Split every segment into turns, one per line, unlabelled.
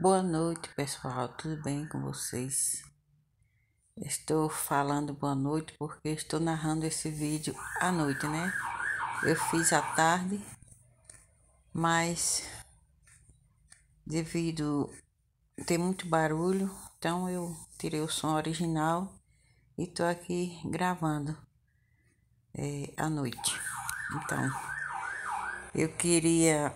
Boa noite, pessoal. Tudo bem com vocês? Estou falando boa noite porque estou narrando esse vídeo à noite, né? Eu fiz à tarde, mas devido ter muito barulho, então eu tirei o som original e tô aqui gravando é, à noite. Então, eu queria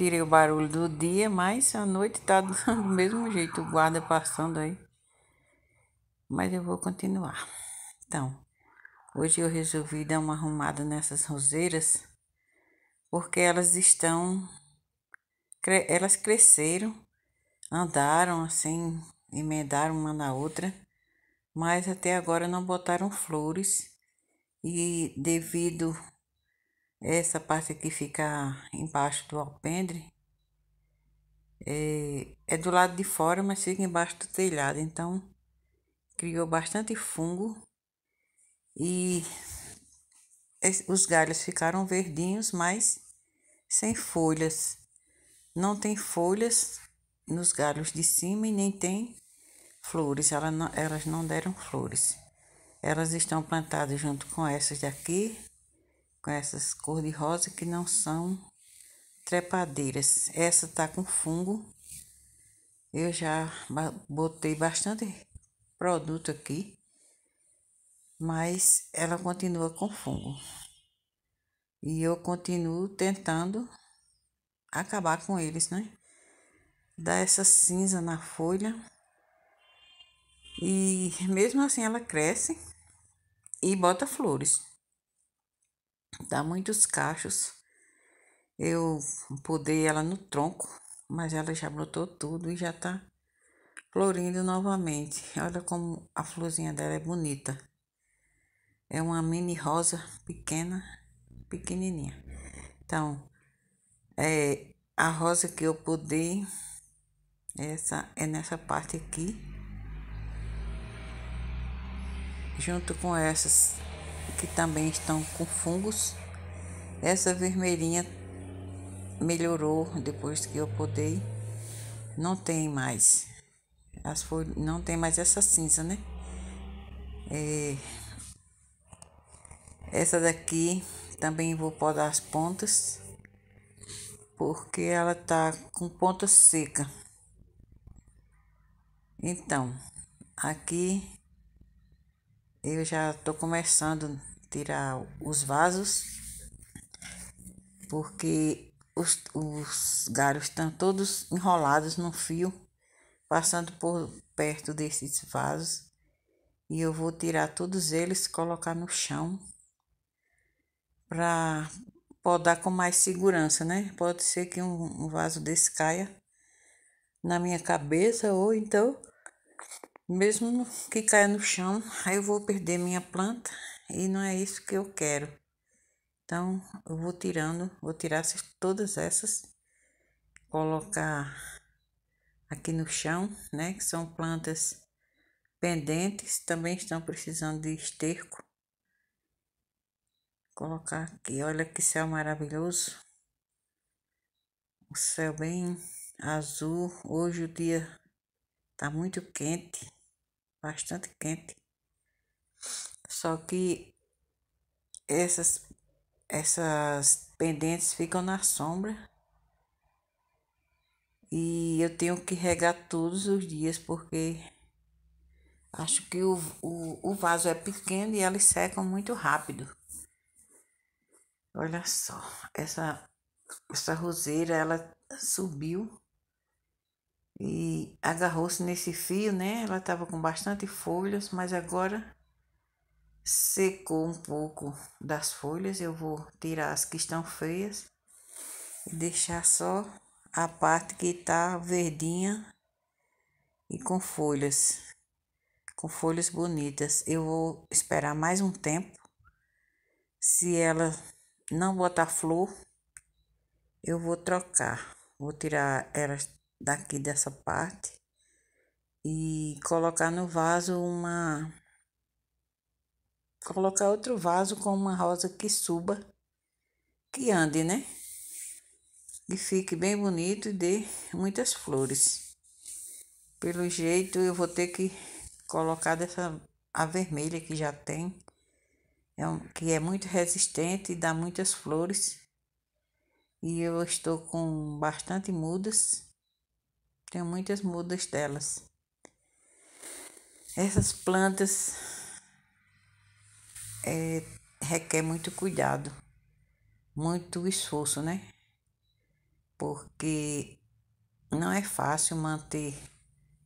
tirei o barulho do dia, mas a noite tá do mesmo jeito, o guarda passando aí. Mas eu vou continuar. Então, hoje eu resolvi dar uma arrumada nessas roseiras, porque elas estão. Elas cresceram, andaram assim, emendaram uma na outra, mas até agora não botaram flores. E devido essa parte aqui fica embaixo do alpendre. É, é do lado de fora, mas fica embaixo do telhado. Então, criou bastante fungo. E os galhos ficaram verdinhos, mas sem folhas. Não tem folhas nos galhos de cima e nem tem flores. Ela não, elas não deram flores. Elas estão plantadas junto com essas daqui com essas cor de rosa que não são trepadeiras. Essa tá com fungo. Eu já botei bastante produto aqui, mas ela continua com fungo. E eu continuo tentando acabar com eles, né? Dá essa cinza na folha. E mesmo assim ela cresce e bota flores dá muitos cachos. Eu pudei ela no tronco, mas ela já brotou tudo e já tá florindo novamente. Olha como a florzinha dela é bonita. É uma mini rosa pequena, pequenininha. Então, é, a rosa que eu pudei, essa é nessa parte aqui. Junto com essas que também estão com fungos. Essa vermelhinha melhorou depois que eu podei. Não tem mais. As folhas, não tem mais essa cinza, né? É, essa daqui também vou podar as pontas, porque ela tá com ponta seca. Então, aqui eu já estou começando a tirar os vasos, porque os, os galhos estão todos enrolados no fio, passando por perto desses vasos. E eu vou tirar todos eles, colocar no chão, para podar com mais segurança, né? Pode ser que um, um vaso desse caia na minha cabeça ou então mesmo que caia no chão, aí eu vou perder minha planta e não é isso que eu quero. Então, eu vou tirando, vou tirar todas essas, colocar aqui no chão, né? Que são plantas pendentes, também estão precisando de esterco. Colocar aqui, olha que céu maravilhoso. O céu bem azul. Hoje o dia tá muito quente bastante quente. Só que essas, essas pendentes ficam na sombra. E eu tenho que regar todos os dias porque acho que o, o, o vaso é pequeno e elas secam muito rápido. Olha só, essa, essa roseira ela subiu e agarrou-se nesse fio, né? Ela estava com bastante folhas, mas agora secou um pouco das folhas. Eu vou tirar as que estão feias e deixar só a parte que está verdinha e com folhas, com folhas bonitas. Eu vou esperar mais um tempo. Se ela não botar flor, eu vou trocar. Vou tirar elas daqui dessa parte e colocar no vaso uma colocar outro vaso com uma rosa que suba, que ande, né? E fique bem bonito e dê muitas flores. Pelo jeito eu vou ter que colocar dessa a vermelha que já tem, é um, que é muito resistente e dá muitas flores. E eu estou com bastante mudas tenho muitas mudas delas. Essas plantas é, requer muito cuidado, muito esforço, né? Porque não é fácil manter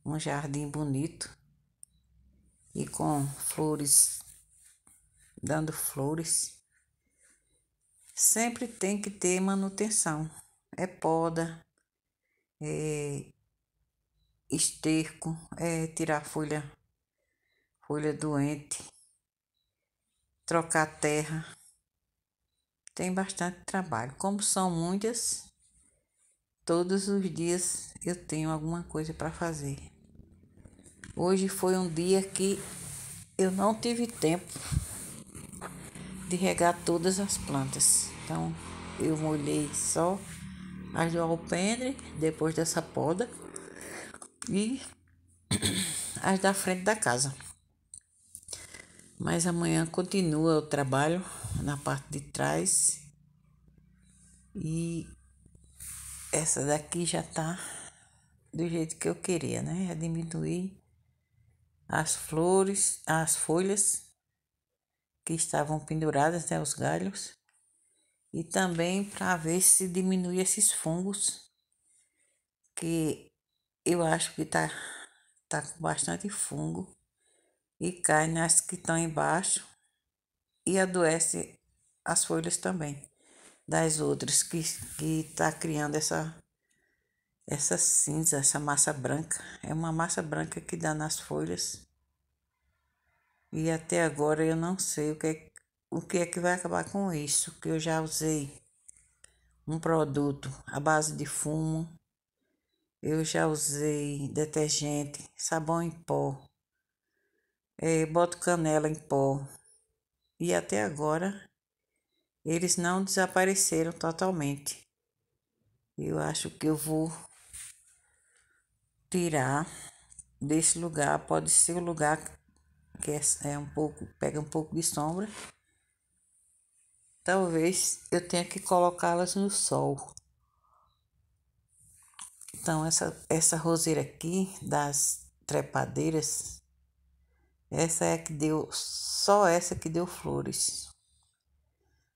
um jardim bonito e com flores, dando flores. Sempre tem que ter manutenção. É poda, é esterco, é, tirar folha, folha doente, trocar terra. Tem bastante trabalho. Como são muitas, todos os dias eu tenho alguma coisa para fazer. Hoje foi um dia que eu não tive tempo de regar todas as plantas. Então eu molhei só as do alpendre depois dessa poda e as da frente da casa. Mas amanhã continua o trabalho na parte de trás e essa daqui já tá do jeito que eu queria, né? Já diminuí as flores, as folhas que estavam penduradas, né? Os galhos. E também para ver se diminui esses fungos que eu acho que tá, tá com bastante fungo e cai nas que estão embaixo e adoece as folhas também das outras que que tá criando essa essa cinza, essa massa branca. É uma massa branca que dá nas folhas. E até agora eu não sei o que é, o que é que vai acabar com isso, que eu já usei um produto à base de fumo eu já usei detergente, sabão em pó, é, boto canela em pó. E até agora eles não desapareceram totalmente. Eu acho que eu vou tirar desse lugar. Pode ser o um lugar que é, é um pouco, pega um pouco de sombra. Talvez eu tenha que colocá-las no sol. Então, essa, essa roseira aqui das trepadeiras, essa é a que deu, só essa que deu flores.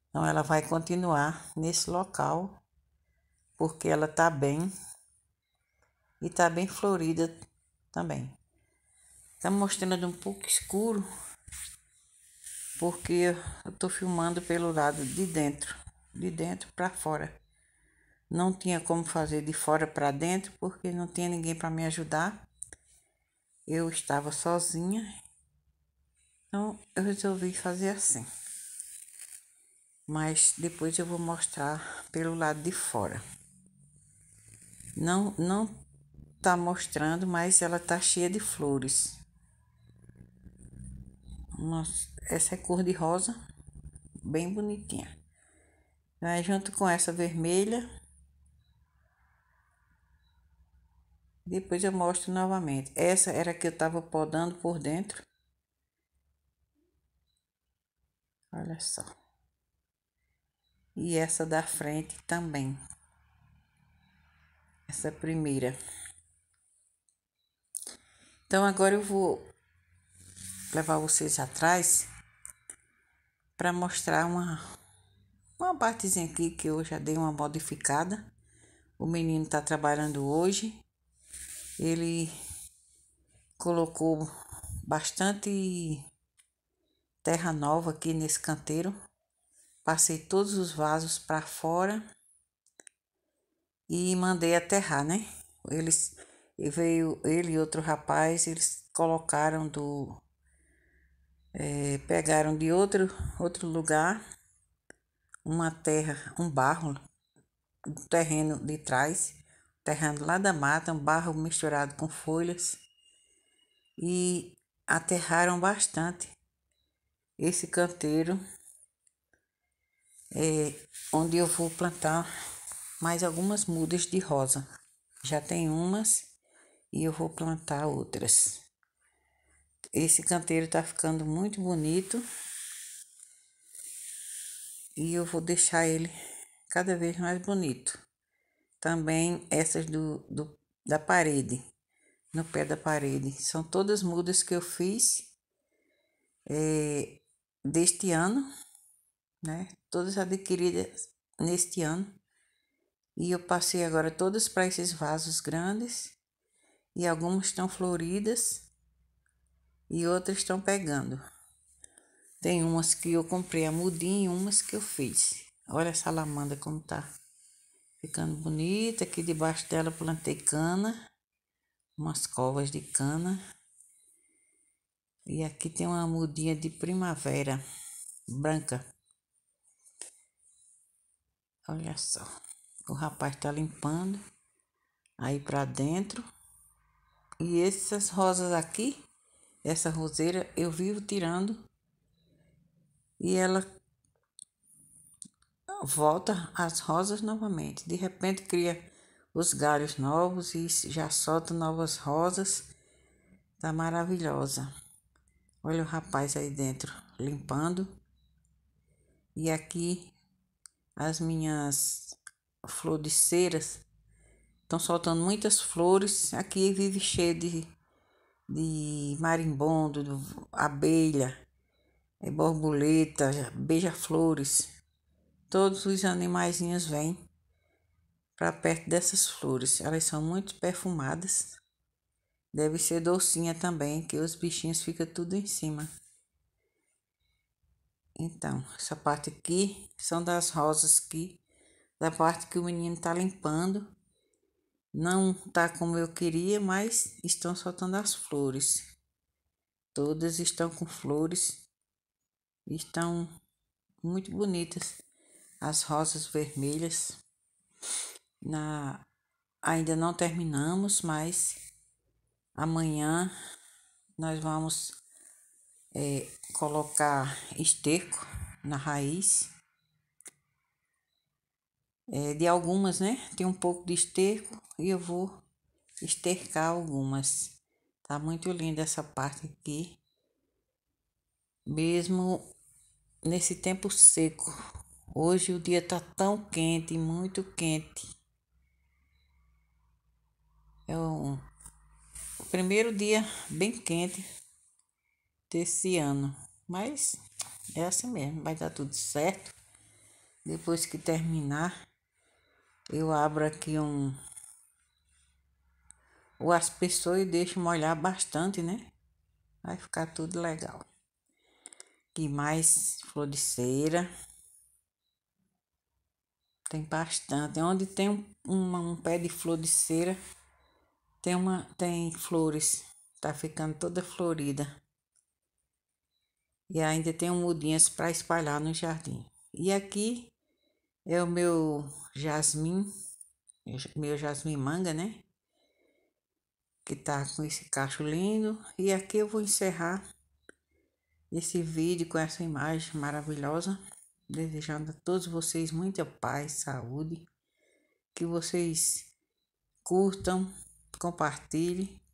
Então, ela vai continuar nesse local, porque ela tá bem e tá bem florida também. Tá mostrando um pouco escuro, porque eu tô filmando pelo lado de dentro, de dentro para fora não tinha como fazer de fora para dentro porque não tinha ninguém para me ajudar. Eu estava sozinha. Então eu resolvi fazer assim. Mas depois eu vou mostrar pelo lado de fora. Não não tá mostrando, mas ela tá cheia de flores. Nossa, essa é cor de rosa, bem bonitinha. Aí, junto com essa vermelha, Depois eu mostro novamente. Essa era que eu tava podando por dentro. Olha só. E essa da frente também. Essa primeira. Então agora eu vou levar vocês atrás para mostrar uma uma partezinha aqui que eu já dei uma modificada. O menino tá trabalhando hoje ele colocou bastante terra nova aqui nesse canteiro. Passei todos os vasos para fora e mandei aterrar, né? Eles veio ele e outro rapaz, eles colocaram do é, pegaram de outro outro lugar uma terra, um barro, um terreno de trás terrando lá da mata, um barro misturado com folhas, e aterraram bastante esse canteiro é, onde eu vou plantar mais algumas mudas de rosa. Já tem umas e eu vou plantar outras. Esse canteiro tá ficando muito bonito e eu vou deixar ele cada vez mais bonito. Também essas do, do, da parede, no pé da parede. São todas mudas que eu fiz é, deste ano, né? Todas adquiridas neste ano. E eu passei agora todas para esses vasos grandes. E algumas estão floridas e outras estão pegando. Tem umas que eu comprei a mudinha e umas que eu fiz. Olha a salamandra como tá ficando bonita. Aqui debaixo dela plantei cana, umas covas de cana. E aqui tem uma mudinha de primavera branca. Olha só. O rapaz tá limpando aí para dentro. E essas rosas aqui, essa roseira, eu vivo tirando. E ela volta as rosas novamente. De repente cria os galhos novos e já solta novas rosas. Tá maravilhosa. Olha o rapaz aí dentro limpando. E aqui as minhas floriceiras estão soltando muitas flores. Aqui vive cheio de, de marimbondo, abelha, borboleta, beija-flores. Todos os animaizinhos vêm para perto dessas flores. Elas são muito perfumadas. Deve ser docinha também, que os bichinhos ficam tudo em cima. Então, essa parte aqui são das rosas que da parte que o menino tá limpando. Não tá como eu queria, mas estão soltando as flores. Todas estão com flores. Estão muito bonitas as rosas vermelhas. Na ainda não terminamos, mas amanhã nós vamos é, colocar esterco na raiz. É, de algumas, né? Tem um pouco de esterco e eu vou estercar algumas. Tá muito linda essa parte aqui. Mesmo nesse tempo seco, Hoje o dia tá tão quente, muito quente. É um, o primeiro dia bem quente desse ano, mas é assim mesmo, vai dar tudo certo. Depois que terminar, eu abro aqui um o aspersor e deixo molhar bastante, né? Vai ficar tudo legal. E mais flor de cera. Tem bastante. É onde tem um, um pé de flor de cera, tem, uma, tem flores. Tá ficando toda florida. E ainda tem um mudinhas para espalhar no jardim. E aqui é o meu jasmim, meu jasmim manga, né? Que tá com esse cacho lindo. E aqui eu vou encerrar esse vídeo com essa imagem maravilhosa desejando a todos vocês muita paz, saúde, que vocês curtam, compartilhem